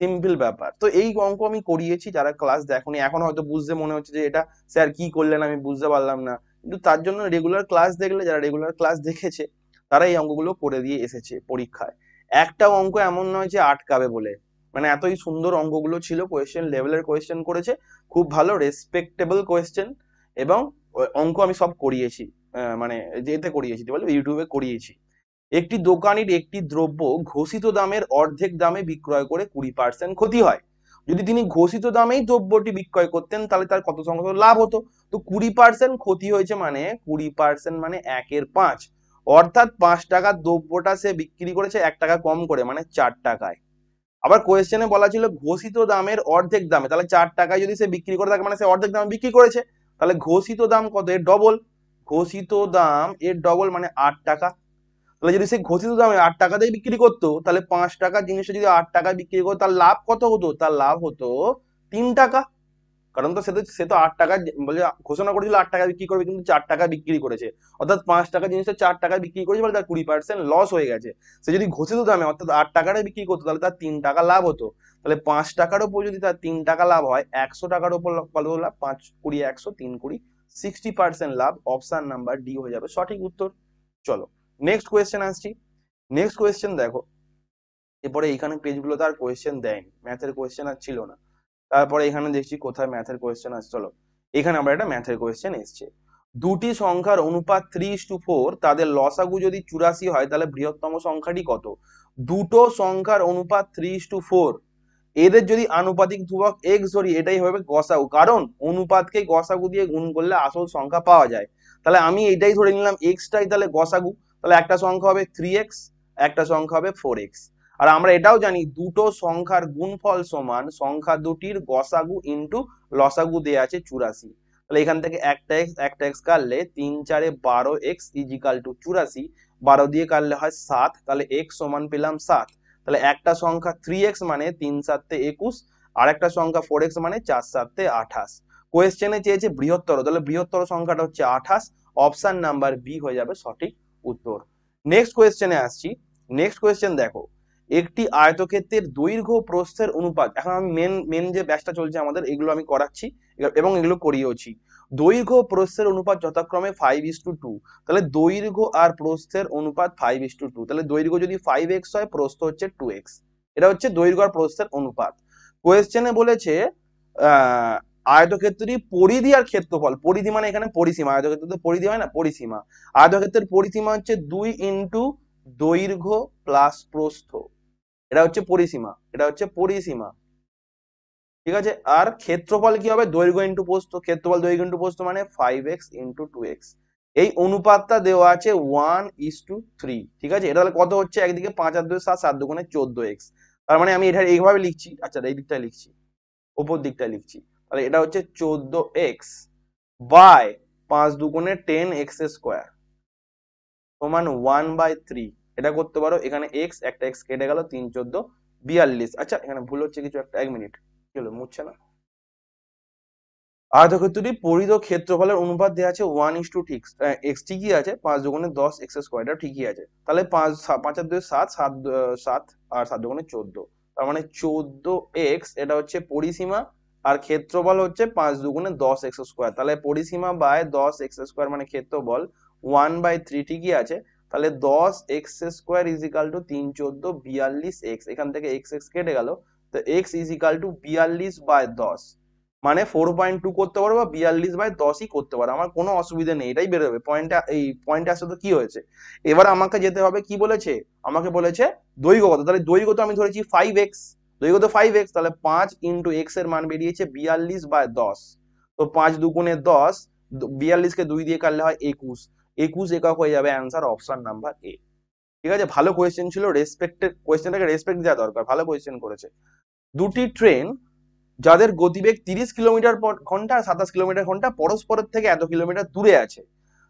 সিম্পল ব্যাপার তো এই অঙ্ক আমি করিয়েছি যারা ক্লাস দেখনি এখন হয়তো বুঝতে মনে হচ্ছে যে এটা স্যার কি করলেন আমি বুঝতে পারলাম না কিন্তু তার জন্য রেগুলার ক্লাস দেখলে যারা রেগুলার ক্লাস দেখেছে তারা এই অঙ্কগুলো করে দিয়ে এসেছে পরীক্ষায় একটাও অঙ্ক এমন নয় যে আটকাবে বলে মানে এতই সুন্দর অঙ্কগুলো ছিল কোয়েশ্চেন লেভেলের কোয়েশ্চেন করেছে খুব ভালো রেসপেক্টেবল কোয়েশ্চেন এবং অঙ্ক আমি সব করিয়েছি মানে যেতে করিয়েছি বলে ইউটিউবে করিয়েছি একটি দোকানির একটি দ্রব্য ঘোষিত দামের অর্ধেক দামে বিক্রয় করে কুড়ি পার্সেন্ট ক্ষতি হয় যদি তিনি ঘোষিত দামেই দ্রব্যটি বিক্রয় করতেন তাহলে তার কত সংখ্যক লাভ হতো তো কুড়ি পার্সেন্ট ক্ষতি হয়েছে মানে কুড়ি পার্সেন্ট মানে একের পাঁচ অর্থাৎ পাঁচ টাকার দ্রব্যটা সে বিক্রি করেছে এক টাকা কম করে মানে চার টাকায় আবার কোয়েশ্চেনে বলা ছিল ঘোষিত দামের অর্ধেক দামে তাহলে চার টাকায় যদি সে বিক্রি করে থাকে মানে সে অর্ধেক দামে বিক্রি করেছে তাহলে ঘোষিত দাম কত এর ডবল ঘোষিত দাম এর ডবল মানে আট টাকা তাহলে যদি সে ঘোষিত দামে আট টাকাতেই বিক্রি করতো তাহলে পাঁচ টাকা জিনিসটা যদি আট টাকায় বিক্রি করতো তার লাভ কত হতো তার লাভ হতো তিন টাকা কারণ তো সে তো সে তো আট টাকা বলে ঘোষণা করেছিল আট টাকা বিক্রি করবে কিন্তু চার টাকা বিক্রি করেছে অর্থাৎ পাঁচ টাকা জিনিসটা চার টাকা বিক্রি করেছে বলে তার কুড়ি পার্সেন্ট লস হয়ে গেছে সে যদি ঘোষিত দামে অর্থাৎ আট টাকাটা বিক্রি করতো তাহলে তার তিন টাকা লাভ হতো তাহলে পাঁচ টাকার ওপর যদি তার তিন টাকা লাভ হয় একশো টাকার ওপর লাভ পাঁচ কুড়ি একশো তিন কুড়ি সিক্সটি পার্সেন্ট লাভ অপশান নাম্বার ডি হয়ে যাবে সঠিক উত্তর চলো নেক্সট কোয়েশ্চেন আসছি নেক্সট কোয়েশ্চেন দেখো এরপরে এইখানে তো আর কোয়েশ্চেন দেয়নি ম্যাথের কোয়েশ্চেন আর ছিল না তারপরে এখানে দেখছি কোথায় ম্যাথের কোয়েশ্চেন আছে চলো এখানে আমরা একটা ম্যাথের কোয়েশ্চেন এসছে দুটি সংখ্যার অনুপাত থ্রি টু ফোর তাদের লসাগু যদি চুরাশি হয় তাহলে বৃহত্তম সংখ্যাটি কত দুটো সংখ্যার অনুপাত থ্রি টু ফোর এদের যদি আনুপাতিক ধ্রুবক এক্স ধরি এটাই হবে গসাগু কারণ অনুপাতকে গসাগু দিয়ে গুণ করলে আসল সংখ্যা পাওয়া যায় তাহলে আমি এটাই ধরে নিলাম এক্সটাই তাহলে গসাগু তাহলে একটা সংখ্যা হবে থ্রি এক্স একটা সংখ্যা হবে ফোর এক্স আর আমরা এটাও জানি দুটো সংখ্যার গুণফল সমান সংখ্যা দুটির গসাগু ইন্টু লসাগু দেয়া আছে চুরাশি তাহলে এখান থেকে একটা এক্স একটা এক্স কাটলে তিন চারে বারো এক্স ইজিকাল টু চুরাশি বারো দিয়ে কাটলে হয় সাত তাহলে এক্স সমান পেলাম সাত তাহলে একটা সংখ্যা থ্রি এক্স মানে তিন সাতে একুশ আর একটা সংখ্যা ফোর এক্স মানে চার সাতে আঠাশ কোয়েশ্চেনে চেয়েছে বৃহত্তর তাহলে বৃহত্তর সংখ্যাটা হচ্ছে আঠাশ অপশান নাম্বার বি হয়ে যাবে সঠিক উত্তর নেক্সট কোয়েশ্চেনে আসছি নেক্সট কোয়েশ্চেন দেখো একটি আয়তক্ষেত্রের দৈর্ঘ্য প্রস্থের অনুপাত এখন আমি মেন মেন যে ব্যাসটা চলছে আমাদের এগুলো আমি করাচ্ছি এবং এগুলো করিয়েওছি দৈর্ঘ্য প্রস্থের অনুপাত যথাক্রমে ফাইভ ইস টু টু তাহলে দৈর্ঘ্য আর প্রস্থের অনুপাত ফাইভ ইস টু টু তাহলে দৈর্ঘ্য যদি ফাইভ এক্স হয় প্রস্থ হচ্ছে টু এক্স এটা হচ্ছে দৈর্ঘ্য আর প্রস্থের অনুপাত কোয়েশ্চেনে বলেছে আয়তক্ষেত্রটি পরিধি আর ক্ষেত্রফল পরিধি মানে এখানে পরিসীমা আয়তক্ষেত্র তো পরিধি হয় না পরিসীমা আয়তক্ষেত্রের পরিসীমা হচ্ছে দুই ইন্টু দৈর্ঘ্য প্লাস প্রস্থ এটা হচ্ছে পরিসীমা এটা হচ্ছে পরিসীমা ঠিক আছে আর ক্ষেত্রফল কি হবে দৈর্ঘ্য ইন্টু পোস্ত ক্ষেত্রফল দৈর্ঘ্য ইন্টু পোস্ত মানে five X into two X এই অনুপাতটা দেওয়া আছে ওয়ান ইস টু থ্রি ঠিক আছে এটা তাহলে কত হচ্ছে একদিকে পাঁচ আর দুই সাত সাত দুগুণে চোদ্দ এক্স তার মানে আমি এটা এইভাবে লিখছি আচ্ছা এই দিকটা লিখছি ওপর দিকটা লিখছি তাহলে এটা হচ্ছে চোদ্দ এক্স বাই পাঁচ দুগুণে টেন এক্স স্কোয়ার সমান ওয়ান বাই থ্রি এটা করতে পারো এখানে এক্স একটা এক্স কেটে গেল তিন চোদ্দ বিয়াল্লিশ আচ্ছা এখানে ভুল হচ্ছে কিছু একটা এক মিনিট চলো মুছছে না আয়তক্ষেত্রটি পরিধ ক্ষেত্রফলের অনুপাত দেওয়া আছে one is to two X ঠিকই আছে পাঁচ দোকানে দশ এক্স স্কোয়ারটা ঠিকই আছে তাহলে পাঁচ পাঁচ আর দুই সাত সাত সাত আর সাত দোকানে চোদ্দ তার মানে চোদ্দ এক্স এটা হচ্ছে পরিসীমা আর ক্ষেত্রফল হচ্ছে পাঁচ দুগুণে দশ এক্স স্কোয়ার তাহলে পরিসীমা বাই দশ এক্স স্কোয়ার মানে ক্ষেত্রফল ওয়ান বাই থ্রি ঠিকই আছে তাহলে দশ এক্স স্কোয়ার ইজিকাল টু তিন চোদ্দ বিয়াল্লিশ এক্স এখান থেকে এক্স এক্স কেটে গেল তো এক্স ইজিকাল টু বিয়াল্লিশ বাই দশ মানে ফোর পয়েন্ট টু করতে পারো বা বিয়াল্লিশ বাই দশই করতে পারো আমার কোনো অসুবিধা নেই এটাই বেরোবে পয়েন্টটা এই পয়েন্ট আসতে তো কি হয়েছে এবার আমাকে যেতে হবে কি বলেছে আমাকে বলেছে দৈর্ঘ্য তাহলে দৈর্ঘ্য তো আমি ধরেছি ফাইভ এক্স দৈর্ঘ্য তো ফাইভ এক্স তাহলে পাঁচ ইন্টু এক্স এর মান বেরিয়েছে বিয়াল্লিশ বাই দশ তো পাঁচ দুগুণে দশ বিয়াল্লিশকে দুই দিয়ে কাটলে হয় একুশ একুশ একক হয়ে যাবে অ্যান্সার অপশন নাম্বার এ ঠিক আছে ভালো কোয়েশ্চেন ছিল রেসপেক্টের কোয়েশ্চেনটাকে রেসপেক্ট দেওয়া দরকার ভালো কোয়েশ্চেন করেছে দুটি ট্রেন যাদের গতিবেগ তিরিশ কিলোমিটার ঘন্টা আর সাতাশ কিলোমিটার ঘন্টা পরস্পরের থেকে এত কিলোমিটার দূরে আছে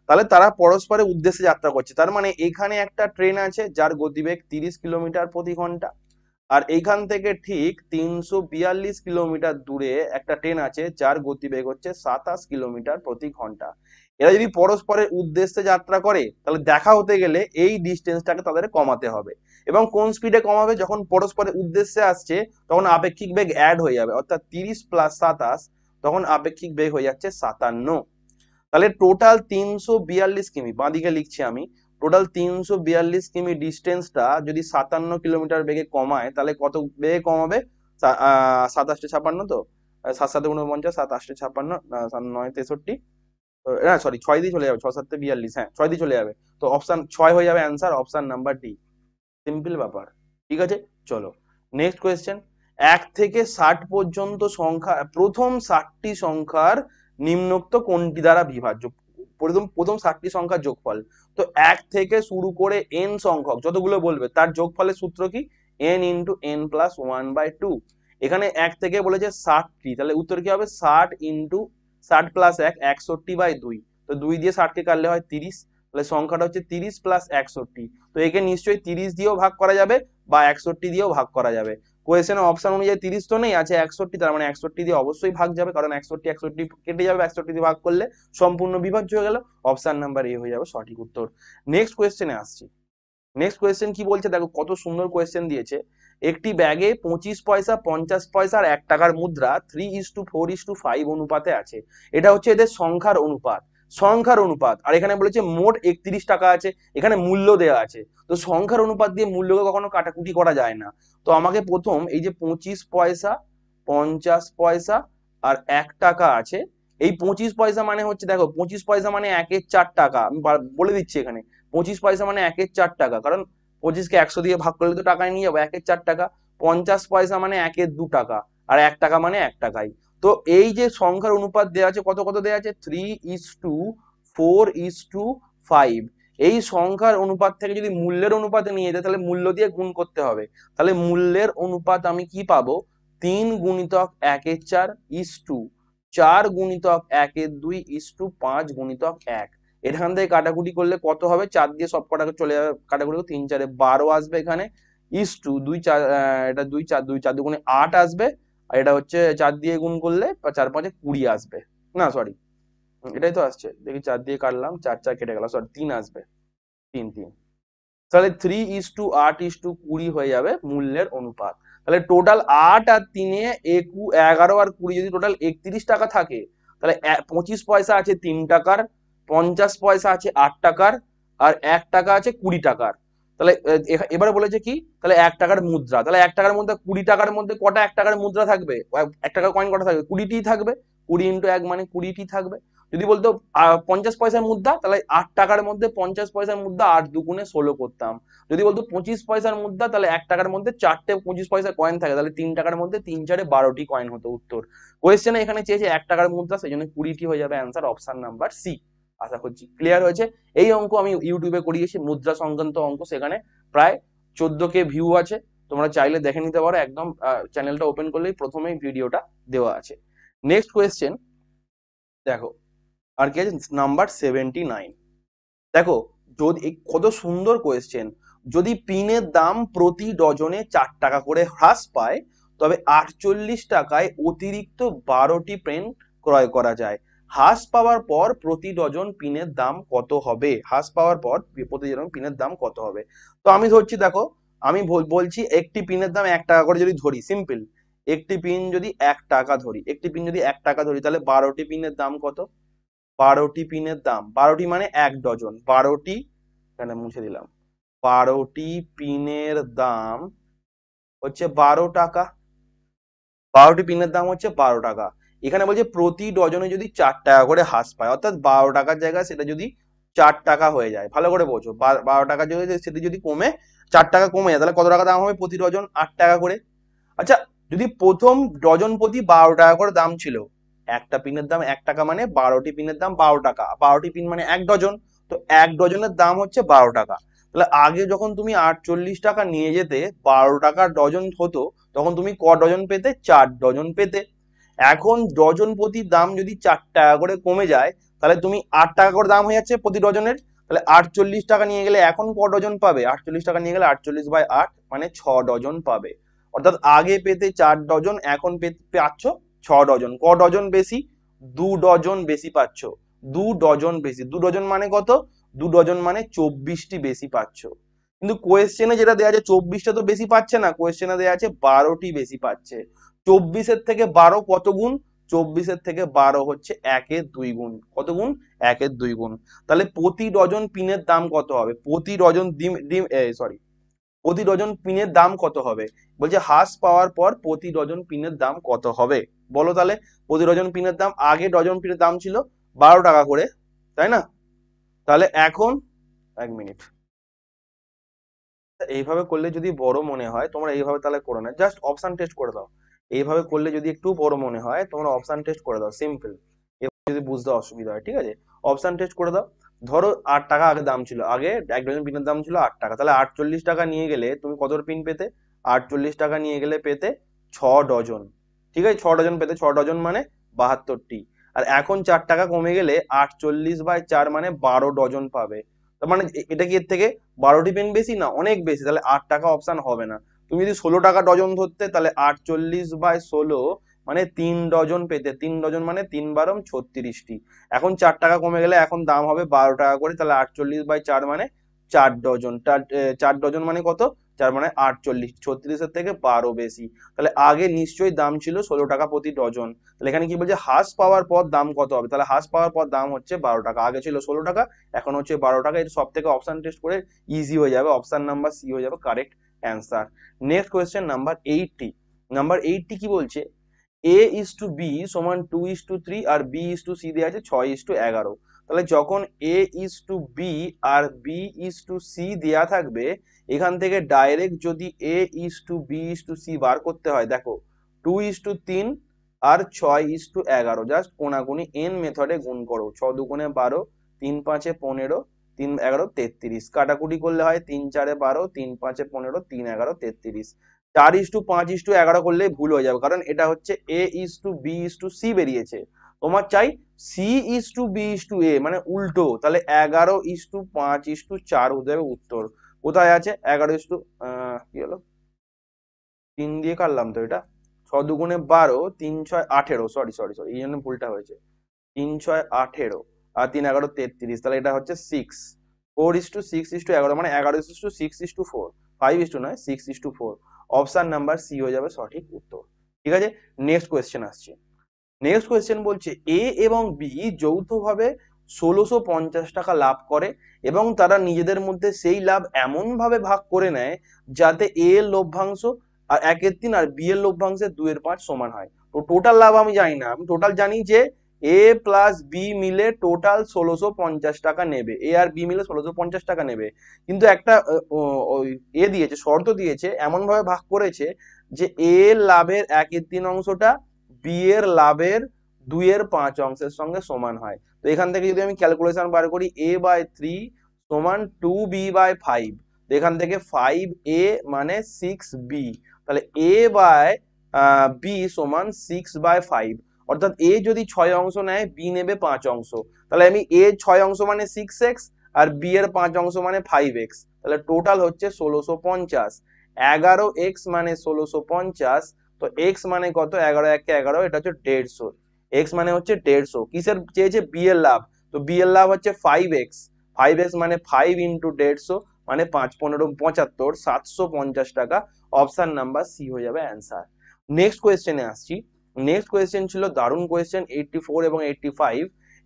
তাহলে তারা পরস্পরের উদ্দেশ্যে যাত্রা করছে তার মানে এখানে একটা ট্রেন আছে যার গতিবেগ তিরিশ কিলোমিটার প্রতি ঘন্টা আর এইখান থেকে ঠিক তিনশো বিয়াল্লিশ কিলোমিটার দূরে একটা ট্রেন আছে যার গতিবেগ হচ্ছে সাতাশ কিলোমিটার প্রতি ঘন্টা এরা যদি পরস্পরের উদ্দেশ্যে যাত্রা করে তাহলে দেখা হতে গেলে এই ডিস্টেন্সটাকে তাদের কমাতে হবে এবং কোন স্পিডে কমাবে যখন পরস্পরের উদ্দেশ্যে আসছে তখন আপেক্ষিক বেগ অ্যাড হয়ে যাবে অর্থাৎ তিরিশ প্লাস সাতাশ তখন আপেক্ষিক বেগ হয়ে যাচ্ছে সাতান্ন তাহলে টোটাল তিনশো বিয়াল্লিশ কিমি বাঁদিকে লিখছি আমি টোটাল তিনশো বিয়াল্লিশ কিমি ডিস্টেন্সটা যদি সাতান্ন কিলোমিটার বেগে কমায় তাহলে কত বেগে কমাবে সাতাশটা ছাপান্ন তো সাত সাত উনপঞ্চাশ সাত আটটা ছাপান্ন নয় তেষট্টি না সরি ছয় দিয়ে চলে যাবে ছ সাতটা বিয়াল্লিশ হ্যাঁ ছয় দিয়ে চলে যাবে তো অপশান ছয় হয়ে যাবে answer option number D simple ব্যাপার ঠিক আছে চলো নেক্সট কোয়েশ্চেন এক থেকে ষাট পর্যন্ত সংখ্যা প্রথম ষাটটি সংখ্যার নিম্নোক্ত কোনটি দ্বারা বিভাজ্য প্রথম প্রথম ষাটটি সংখ্যার যোগফল তো এক থেকে শুরু করে এন সংখ্যক যতগুলো বলবে তার যোগফলের সূত্র কি N into N plus one by two এখানে এক থেকে বলেছে ষাটটি তাহলে উত্তর কি হবে ষাট ইন্টু ষাট প্লাস এক একষট্টি বাই দুই তো দুই দিয়ে ষাটকে কাটলে হয় তিরিশ তাহলে সংখ্যাটা হচ্ছে তিরিশ প্লাস একষট্টি তো একে নিশ্চয়ই তিরিশ দিয়েও ভাগ করা যাবে বা একষট্টি দিয়েও ভাগ করা যাবে কোয়েশনের অপশন অনুযায়ী তিরিশ তো নেই আছে একষট্টি তার মানে একষট্টি দিয়ে অবশ্যই ভাগ যাবে কারণ একষট্টি একষট্টি কেটে যাবে একষট্টি দিয়ে ভাগ করলে সম্পূর্ণ বিভাজ্য হয়ে গেল অপশান নাম্বার এ হয়ে যাবে সঠিক উত্তর নেক্সট কোয়েশ্চেনে আসছি নেক্সট কোয়েশ্চেন কি বলছে দেখো কত সুন্দর কোয়েশ্চেন দিয়েছে একটি ব্যাগে পঁচিশ পয়সা পঞ্চাশ পয়সা আর এক টাকার মুদ্রা three is to four is to five অনুপাতে আছে এটা হচ্ছে এদের সংখ্যার অনুপাত সংখ্যার অনুপাত আর এখানে বলেছে মোট একত্রিশ টাকা আছে এখানে মূল্য দেওয়া আছে তো সংখ্যার অনুপাত দিয়ে মূল্যকে কখনো কাটাকুটি করা যায় না তো আমাকে প্রথম এই যে পঁচিশ পয়সা পঞ্চাশ পয়সা আর এক টাকা আছে এই পঁচিশ পয়সা মানে হচ্ছে দেখো পঁচিশ পয়সা মানে একের চার টাকা আমি বলে দিচ্ছি এখানে পঁচিশ পয়সা মানে একের চার টাকা কারণ পঁচিশকে একশো দিয়ে ভাগ করলে তো টাকায় নিয়ে যাবো একের চার টাকা পঞ্চাশ পয়সা মানে একের দু টাকা আর এক টাকা মানে এক টাকাই তো এই যে সংখ্যার অনুপাত দেওয়া আছে কত কত দেওয়া আছে three is to four is to five এই সংখ্যার অনুপাত থেকে যদি মূল্যের অনুপাত নিয়ে যায় তাহলে মূল্য দিয়ে গুণ করতে হবে তাহলে মূল্যের অনুপাত আমি কি পাবো তিন গুণিতক একের চার ইস টু চার গুণিতক একের দুই ইস টু পাঁচ গুণিতক এক এখান থেকে কাটাকুটি করলে কত হবে চার দিয়ে সব কটা চলে যাবে কাটাকুটি তিন চারে বারো আসবে এখানে ইস টু দুই চার এটা দুই চার দুই চার দুগুণে আট আসবে আর এটা হচ্ছে চার দিয়ে গুণ করলে চার পাঁচে কুড়ি আসবে না সরি এটাই তো আসছে দেখি চার দিয়ে কাটলাম চার চার কেটে গেল সরি তিন আসবে তিন তিন তাহলে থ্রি ইস টু আট ইস টু কুড়ি হয়ে যাবে মূল্যের অনুপাত তাহলে টোটাল আট আর তিনে একু এগারো আর কুড়ি যদি টোটাল একত্রিশ টাকা থাকে তাহলে পঁচিশ পয়সা আছে তিন টাকার পঞ্চাশ পয়সা আছে আট টাকার আর এক টাকা আছে কুড়ি টাকার তাহলে এবারে বলেছে কি তাহলে এক টাকার মুদ্রা তাহলে এক টাকার মধ্যে কুড়ি টাকার মধ্যে কটা এক টাকার মুদ্রা থাকবে এক টাকার কয়েন কটা থাকবে কুড়িটি থাকবে কুড়ি ইন্টু এক মানে কুড়িটি থাকবে যদি বলতো পঞ্চাশ পয়সার মুদ্রা তাহলে আট টাকার মধ্যে পঞ্চাশ পয়সার মুদ্রা আট দুগুণে ষোলো করতাম যদি বলতো পঁচিশ পয়সার মুদ্রা তাহলে এক টাকার মধ্যে চারটে পঁচিশ পয়সা কয়েন থাকে তাহলে তিন টাকার মধ্যে তিন চারে বারোটি কয়েন হতো উত্তর কোয়েশ্চেনে এখানে চেয়েছে এক টাকার মুদ্রা সেই জন্য কুড়িটি হয়ে যাবে অ্যান্সার অপশন নাম্বার সি আশা করছি ক্লিয়ার হয়েছে এই অঙ্ক আমি ইউটিউবে করিয়েছি মুদ্রা সংক্রান্ত অঙ্ক সেখানে প্রায় চোদ্দ কে ভিউ আছে তোমরা চাইলে দেখে নিতে পারো একদম চ্যানেলটা ওপেন করলেই প্রথমেই ভিডিওটা দেওয়া আছে নেক্সট কোয়েশ্চেন দেখো আর কি আছে নাম্বার সেভেন্টি নাইন দেখো যদি কত সুন্দর কোয়েশ্চেন যদি পিনের দাম প্রতি ডজনে চার টাকা করে হ্রাস পায় তবে আটচল্লিশ টাকায় অতিরিক্ত বারোটি পেন ক্রয় করা যায় হাঁস পাওয়ার পর প্রতি ডজন পিনের দাম কত হবে হাঁস পাওয়ার পর প্রতি ডজন পিনের দাম কত হবে তো আমি ধরছি দেখো আমি বলছি একটি পিনের দাম এক টাকা করে যদি ধরি সিম্পল একটি পিন যদি এক টাকা ধরি একটি পিন যদি এক টাকা ধরি তাহলে বারোটি পিনের দাম কত বারোটি পিনের দাম বারোটি মানে এক ডজন বারোটি এখানে মুছে দিলাম বারোটি পিনের দাম হচ্ছে বারো টাকা বারোটি পিনের দাম হচ্ছে বারো টাকা এখানে বলছে প্রতি ডজনে যদি চার টাকা করে হাস পায় অর্থাৎ বারো টাকার জায়গায় সেটা যদি চার টাকা হয়ে যায় ভালো করে বলছো বারো টাকা যদি সেটা যদি কমে চার টাকা কমে যায় তাহলে কত টাকা দাম হবে প্রতি ডজন আট টাকা করে আচ্ছা যদি প্রথম ডজন প্রতি বারো টাকা করে দাম ছিল একটা পিনের দাম এক টাকা মানে বারোটি পিনের দাম বারো টাকা বারোটি পিন মানে এক ডজন তো এক ডজনের দাম হচ্ছে বারো টাকা তাহলে আগে যখন তুমি আটচল্লিশ টাকা নিয়ে যেতে বারো টাকা ডজন হতো তখন তুমি ক ডজন পেতে চার ডজন পেতে এখন ডজন প্রতি দাম যদি চার টাকা করে কমে যায় তাহলে তুমি আট টাকা করে দাম হয়ে যাচ্ছে প্রতি ডজনের তাহলে আটচল্লিশ টাকা নিয়ে গেলে এখন ক ডজন পাবে আটচল্লিশ টাকা নিয়ে গেলে আটচল্লিশ বাই আট মানে ছ ডজন পাবে অর্থাৎ আগে পেতে চার ডজন এখন পাচ্ছ ছ ডজন ক ডজন বেশি দু ডজন বেশি পাচ্ছ দু ডজন বেশি দু ডজন মানে কত দু ডজন মানে চব্বিশটি বেশি পাচ্ছ কিন্তু কোয়েশ্চেনে যেটা দেওয়া আছে চব্বিশটা তো বেশি পাচ্ছে না কোয়েশ্চেনে দেওয়া আছে বারোটি বেশি পাচ্ছে চব্বিশের থেকে বারো কত গুণ চব্বিশের থেকে বারো হচ্ছে একের দুই গুণ কত গুণ একের দুই গুণ তাহলে প্রতি ডজন পিনের দাম কত হবে প্রতি ডজন ডিম ডিম সরি প্রতি ডজন পিনের দাম কত হবে বলছে হাস পাওয়ার পর প্রতি ডজন পিনের দাম কত হবে বলো তাহলে প্রতি ডজন পিনের দাম আগে ডজন পিনের দাম ছিল বারো টাকা করে তাই না তাহলে এখন এক মিনিট এইভাবে করলে যদি বড় মনে হয় তোমরা এইভাবে তাহলে করো না জাস্ট অপশান টেস্ট করে দাও এইভাবে করলে যদি একটু বড় মনে হয় তোমরা অপশান টেস্ট করে দাও সিম্পল যদি বুঝতে অসুবিধা হয় ঠিক আছে অপশান টেস্ট করে দাও ধরো আট টাকা আগে দাম ছিল আগে এক ডজন পিনের দাম ছিল আট টাকা তাহলে আটচল্লিশ টাকা নিয়ে গেলে তুমি কত পিন পেতে আটচল্লিশ টাকা নিয়ে গেলে পেতে ছ ডজন ঠিক আছে ছ ডজন পেতে ছ ডজন মানে বাহাত্তরটি আর এখন চার টাকা কমে গেলে আটচল্লিশ বাই চার মানে বারো ডজন পাবে মানে এটা কি এর থেকে বারোটি পেন বেশি না অনেক বেশি তাহলে আট টাকা অপশান হবে না তুমি যদি ষোলো টাকা ডজন ধরতে তাহলে আটচল্লিশ বাই ষোলো মানে তিন ডজন পেতে তিন ডজন মানে তিন বারম ছত্রিশটি এখন চার টাকা কমে গেলে এখন দাম হবে বারো টাকা করে তাহলে আটচল্লিশ বাই চার মানে চার ডজন চার ডজন মানে কত চার মানে আটচল্লিশ ছত্রিশের থেকে বারো বেশি তাহলে আগে নিশ্চয়ই দাম ছিল ষোলো টাকা প্রতি ডজন তাহলে এখানে কি বলছে হাস পাওয়ার পর দাম কত হবে তাহলে হাস পাওয়ার পর দাম হচ্ছে বারো টাকা আগে ছিল ষোলো টাকা এখন হচ্ছে বারো টাকা এটা সব থেকে অপশান টেস্ট করে ইজি হয়ে যাবে অপশান নাম্বার সি হয়ে যাবে correct answer next question number eighty number eighty কি বলছে এ ইস টু বি সমান টু ইস টু থ্রি আর বি ইস টু সি দেওয়া আছে ছয় ইস টু এগারো তাহলে যখন এ ইস টু বি আর বি ইস টু সি দেওয়া থাকবে এখান থেকে ডাইরেক্ট যদি A is to B is to C বার করতে হয় দেখো টু ইস টু তিন আর ছয় ইস টু এগারো জাস্ট কোনাকুনি এন মেথডে গুণ করো ছ দুগুণে বারো তিন পাঁচে পনেরো তিন এগারো তেত্রিশ কাটাকুটি করলে হয় তিন চারে বারো তিন পাঁচে পনেরো তিন এগারো তেত্রিশ চার ইস টু পাঁচ ইস টু এগারো করলে ভুল হয়ে যাবে কারণ এটা হচ্ছে A is to B is to C বেরিয়েছে তোমার চাই C is to B is to A মানে উল্টো তাহলে এগারো ইস টু পাঁচ ইস টু চার হতে হবে উত্তর কোথায় আছে এগারো ইস টু কি হলো তিন দিয়ে কাটলাম তো এটা ছ দুগুণে বারো তিন ছয় আঠেরো সরি সরি সরি এই জন্য ভুলটা হয়েছে তিন ছয় আঠেরো আর তিন এগারো তেত্রিশ তাহলে এটা হচ্ছে six four is to six is to এগারো মানে এগারো is to six is to four five is to নয় six is to four option number C হয়ে যাবে সঠিক উত্তর ঠিক আছে নেক্সট কোয়েশ্চেন আসছে নেক্সট কোয়েশ্চেন বলছে এ এবং বি যৌথভাবে ষোলোশো পঞ্চাশ টাকা লাভ করে এবং তারা নিজেদের মধ্যে সেই লাভ এমনভাবে ভাগ করে নেয় যাতে এ এর লভ্যাংশ আর একের তিন আর বি এর লভ্যাংশের দুয়ের পাঁচ সমান হয় তো টোটাল লাভ আমি জানি না আমি টোটাল জানি যে এ প্লাস বি মিলে টোটাল ষোলোশো পঞ্চাশ টাকা নেবে এ আর বি মিলে ষোলোশো পঞ্চাশ টাকা নেবে কিন্তু একটা এ দিয়েছে শর্ত দিয়েছে এমনভাবে ভাগ করেছে যে এ লাভের একের তিন অংশটা বি এর লাভের দুইয়ের পাঁচ অংশের সঙ্গে সমান হয় তো এখান থেকে যদি আমি ক্যালকুলেশন বার করি এ বাই থ্রি সমান টু বি বাই ফাইভ তো এখান থেকে ফাইভ এ মানে সিক্স বি তাহলে এ বাই বি সমান সিক্স বাই ফাইভ অর্থাৎ এ যদি ছয় অংশ নেয় বি নেবে পাঁচ অংশ তাহলে আমি এ ছয় অংশ মানে সিক্স এক্স আর বি এর পাঁচ অংশ মানে ফাইভ এক্স তাহলে টোটাল হচ্ছে ষোলোশো পঞ্চাশ এগারো এক্স মানে ষোলোশো পঞ্চাশ তো এক্স মানে কত এগারো একে এগারো এটা হচ্ছে দেড়শো এক্স মানে হচ্ছে দেড়শো কিসের চেয়েছে বি এর লাভ তো বি এর লাভ হচ্ছে ফাইভ এক্স ফাইভ এক্স মানে ফাইভ ইন্টু দেড়শো মানে পাঁচ পনেরো পঁচাত্তর সাতশো পঞ্চাশ টাকা অপশান নাম্বার সি হয়ে যাবে অ্যান্সার নেক্সট কোয়েশ্চেনে আসছি নেক্সট কোয়েশ্চেন ছিল দারুণ কোয়েশ্চেন এইটটি ফোর এবং এইটটি ফাইভ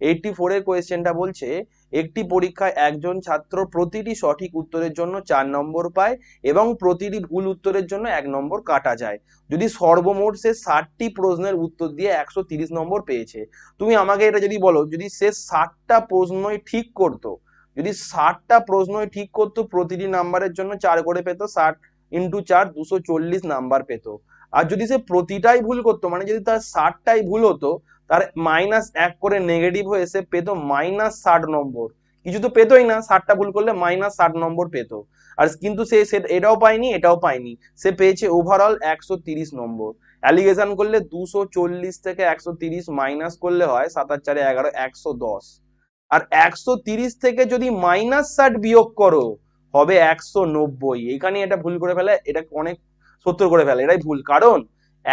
এইটটি ফোরের কোয়েশ্চেনটা বলছে একটি পরীক্ষায় একজন ছাত্র প্রতিটি সঠিক উত্তরের জন্য চার নম্বর পায় এবং প্রতিটি ভুল উত্তরের জন্য এক নম্বর কাটা যায় যদি সর্বমোট সে ষাটটি প্রশ্নের উত্তর দিয়ে একশো তিরিশ নম্বর পেয়েছে তুমি আমাকে এটা যদি বলো যদি সে ষাটটা প্রশ্নই ঠিক করতো যদি ষাটটা প্রশ্নই ঠিক করতো প্রতিটি নাম্বারের জন্য চার করে পেতো ষাট ইন্টু চার দুশো চল্লিশ নাম্বার পেতো আর যদি সে প্রতিটাই ভুল করতো মানে যদি তার ষাটটাই ভুল হতো তার মাইনাস এক করে নেগেটিভ হয়ে সে পেতো মাইনাস ষাট নম্বর কিছু তো পেতোই না ষাটটা ভুল করলে মাইনাস ষাট নম্বর পেতো আর কিন্তু সে এটাও পায়নি এটাও পায়নি সে পেয়েছে ওভারঅল একশো তিরিশ নম্বর অ্যালিগেশন করলে দুশো চল্লিশ থেকে একশো তিরিশ মাইনাস করলে হয় সাতার চারে এগারো একশো দশ আর একশো তিরিশ থেকে যদি মাইনাস ষাট বিয়োগ করো হবে একশো নব্বই এখানে এটা ভুল করে ফেলে এটা অনেক সত্তর করে ফেলে এটাই ভুল কারণ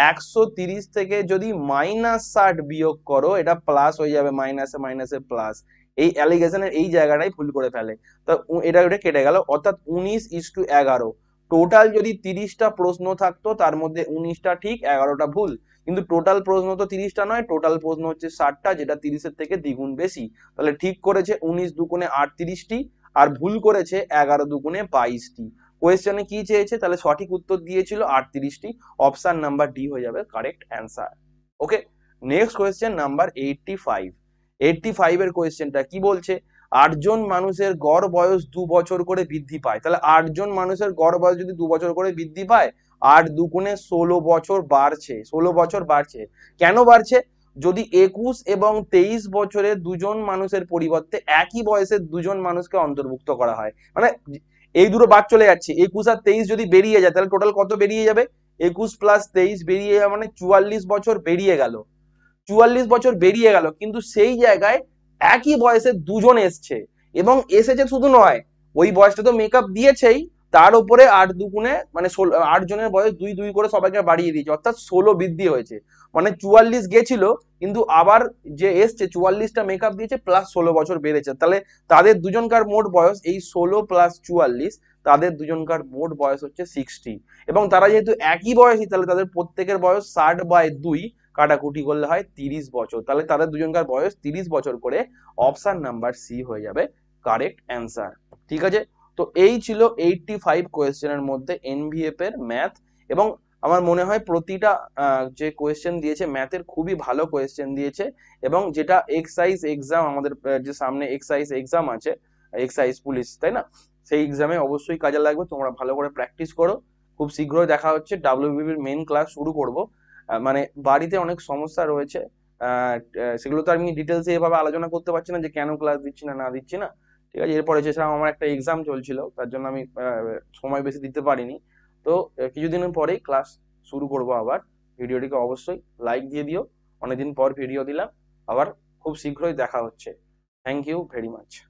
একশো তিরিশ থেকে যদি মাইনাস ষাট বিয়োগ করো এটা প্লাস হয়ে যাবে মাইনাসে মাইনাসে প্লাস এই অ্যালিগেশনের এই জায়গাটাই ভুল করে ফেলে তো এটা ওটা কেটে গেল অর্থাৎ উনিশ ইস টু এগারো টোটাল যদি তিরিশটা প্রশ্ন থাকতো তার মধ্যে উনিশটা ঠিক এগারোটা ভুল কিন্তু টোটাল প্রশ্ন তো তিরিশটা নয় টোটাল প্রশ্ন হচ্ছে ষাটটা যেটা তিরিশের থেকে দ্বিগুণ বেশি তাহলে ঠিক করেছে উনিশ দুগুণে আটত্রিশটি আর ভুল করেছে এগারো দুগুণে বাইশটি কোয়েশ্চেনে কি চেয়েছে তাহলে সঠিক উত্তর দিয়েছিল আটত্রিশটি অপশান নাম্বার ডি হয়ে যাবে correct answer okay next question number eighty five eighty ফাইভের কোয়েশ্চেনটা কি বলছে আটজন মানুষের গড় বয়স দু বছর করে বৃদ্ধি পায় তাহলে আটজন মানুষের গড় বয়স যদি দু বছর করে বৃদ্ধি পায় আট দুগুণে ষোলো বছর বাড়ছে ষোলো বছর বাড়ছে কেন বাড়ছে যদি একুশ এবং তেইশ বছরে দুজন মানুষের পরিবর্তে একই বয়সের দুজন মানুষকে অন্তর্ভুক্ত করা হয় মানে এই দুটো বাদ চলে যাচ্ছে একুশ আর তেইশ যদি বেরিয়ে যায় তাহলে টোটাল কত বেরিয়ে যাবে একুশ প্লাস তেইশ বেরিয়ে যাওয়া মানে চুয়াল্লিশ বছর বেরিয়ে গেল চুয়াল্লিশ বছর বেরিয়ে গেল কিন্তু সেই জায়গায় একই বয়সে দুজন এসছে এবং এসেছে শুধু নয় ওই বয়সটা তো মেকআপ দিয়েছেই তার উপরে আট দুগুণে মানে ষোলো আট জনের বয়স দুই দুই করে সবাইকে বাড়িয়ে দিয়েছে অর্থাৎ ষোলো বৃদ্ধি হয়েছে মানে চুয়াল্লিশ গেছিল কিন্তু আবার যে এসছে চুয়াল্লিশটা মেকআপ দিয়েছে প্লাস ষোলো বছর বেড়েছে তাহলে তাদের দুজনকার মোট বয়স এই ষোলো প্লাস চুয়াল্লিশ তাদের দুজনকার মোট বয়স হচ্ছে সিক্সটি এবং তারা যেহেতু একই বয়সী তাহলে তাদের প্রত্যেকের বয়স ষাট বাই দুই কাটাকুটি করলে হয় তিরিশ বছর তাহলে তাদের দুজনকার বয়স তিরিশ বছর করে অপশান নাম্বার সি হয়ে যাবে কারেক্ট অ্যান্সার ঠিক আছে তো এই ছিল এইটটি ফাইভ কোয়েশ্চেনের মধ্যে এনভিএফ এর ম্যাথ এবং আমার মনে হয় প্রতিটা যে কোয়েশ্চেন দিয়েছে ম্যাথের খুবই ভালো কোয়েশ্চেন দিয়েছে এবং যেটা এক্সাইজ এক্সাম আমাদের যে সামনে এক্সাইজ এক্সাম আছে এক্সাইজ পুলিশ তাই না সেই এক্সামে অবশ্যই কাজে লাগবে তোমরা ভালো করে প্র্যাকটিস করো খুব শীঘ্রই দেখা হচ্ছে ডাব্লিউবিবির মেন ক্লাস শুরু করব মানে বাড়িতে অনেক সমস্যা রয়েছে সেগুলো তো আমি ডিটেলসে এভাবে আলোচনা করতে পারছি না যে কেন ক্লাস দিচ্ছি না না দিচ্ছি না ঠিক আছে এরপরে যেছাড়া আমার একটা এক্সাম চলছিল তার জন্য আমি সময় বেশি দিতে পারিনি তো কিছুদিন পরেই ক্লাস শুরু করব আবার ভিডিওটিকে অবশ্যই লাইক দিয়ে দিও অনেকদিন পর ভিডিও দিলাম আবার খুব শীঘ্রই দেখা হচ্ছে থ্যাংক ইউ ভেরি মাচ